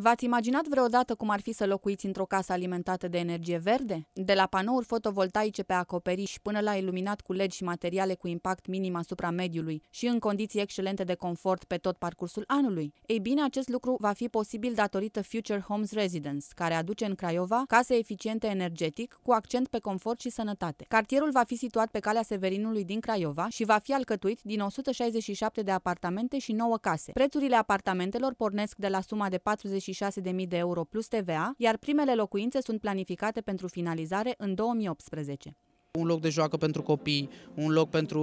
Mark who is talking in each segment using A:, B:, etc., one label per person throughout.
A: V-ați imaginat vreodată cum ar fi să locuiți într-o casă alimentată de energie verde? De la panouri fotovoltaice pe acoperiș până la iluminat cu legi și materiale cu impact minim asupra mediului și în condiții excelente de confort pe tot parcursul anului. Ei bine, acest lucru va fi posibil datorită Future Homes Residence, care aduce în Craiova case eficiente energetic cu accent pe confort și sănătate. Cartierul va fi situat pe calea Severinului din Craiova și va fi alcătuit din 167 de apartamente și 9 case. Prețurile apartamentelor pornesc de la suma de 40 26.000 de euro plus TVA, iar primele locuințe sunt planificate pentru finalizare în
B: 2018 un loc de joacă pentru copii, un loc pentru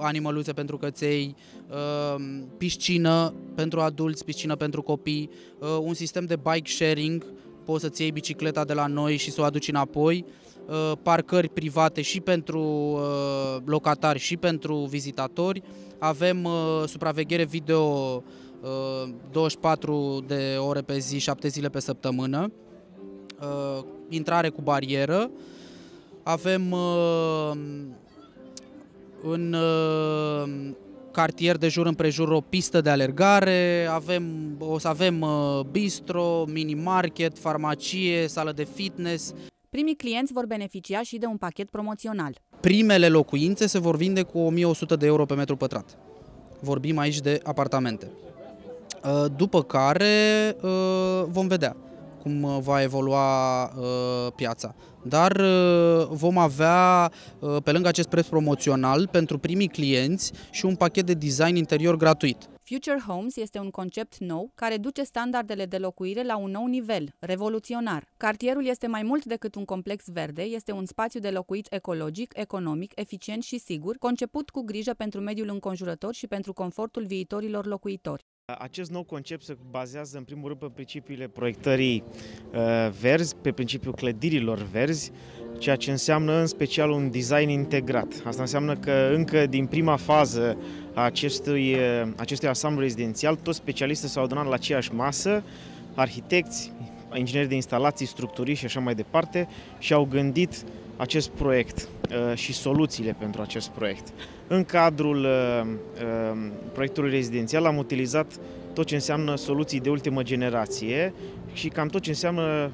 B: animăluțe, pentru căței, uh, piscină pentru adulți, piscină pentru copii, uh, un sistem de bike sharing, poți să-ți iei bicicleta de la noi și să o aduci înapoi, uh, parcări private și pentru locatari și pentru vizitatori, avem supraveghere video 24 uh, de ore pe zi, 7 zile pe săptămână, uh, intrare cu barieră. Avem uh, în cartier de jur împrejur o pistă de alergare, avem, o să avem bistro, mini-market, farmacie, sală de fitness. Primii clienți vor beneficia
A: și de un pachet promoțional.
B: Primele locuințe se vor vinde cu 1100 de euro pe metru pătrat. Vorbim aici de apartamente. Uh, după care uh, vom vedea cum uh, va evolua piața. Dar vom avea, pe lângă acest preț promoțional, pentru primii clienți și un pachet de design interior gratuit.
A: Future Homes este un concept nou care duce standardele de locuire la un nou nivel, revoluționar. Cartierul este mai mult decât un complex verde, este un spațiu de locuit ecologic, economic, eficient și sigur, conceput cu grijă pentru mediul înconjurător
C: și pentru confortul viitorilor locuitori. Acest nou concept se bazează în primul rând pe principiile proiectării uh, verzi, pe principiul clădirilor verzi, ceea ce înseamnă în special un design integrat. Asta înseamnă că încă din prima fază a acestui, uh, acestui asamblu rezidențial, toți specialiștii s-au adunat la aceeași masă, arhitecți, ingineri de instalații, structuri și așa mai departe, și au gândit acest proiect uh, și soluțiile pentru acest proiect. În cadrul uh, uh, proiectului rezidențial am utilizat tot ce înseamnă soluții de ultimă generație și cam tot ce înseamnă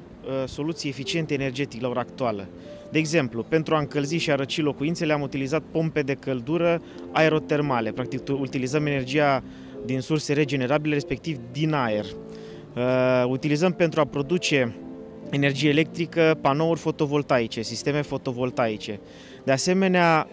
C: soluții eficiente energetic la ora actuală. De exemplu, pentru a încălzi și a răci locuințele am utilizat pompe de căldură aerotermale. Practic utilizăm energia din surse regenerabile, respectiv din aer. Utilizăm pentru a produce energie electrică, panouri fotovoltaice, sisteme fotovoltaice. De asemenea,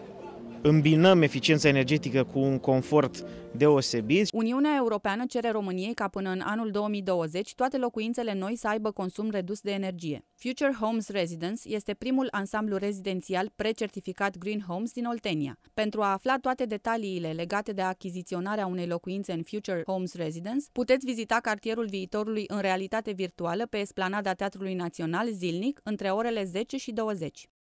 C: îmbinăm eficiența energetică cu un confort deosebit. Uniunea
A: Europeană cere României ca până în anul 2020 toate locuințele noi să aibă consum redus de energie. Future Homes Residence este primul ansamblu rezidențial precertificat Green Homes din Oltenia. Pentru a afla toate detaliile legate de achiziționarea unei locuințe în Future Homes Residence, puteți vizita cartierul viitorului în realitate virtuală pe esplanada Teatrului Național zilnic între orele 10 și 20.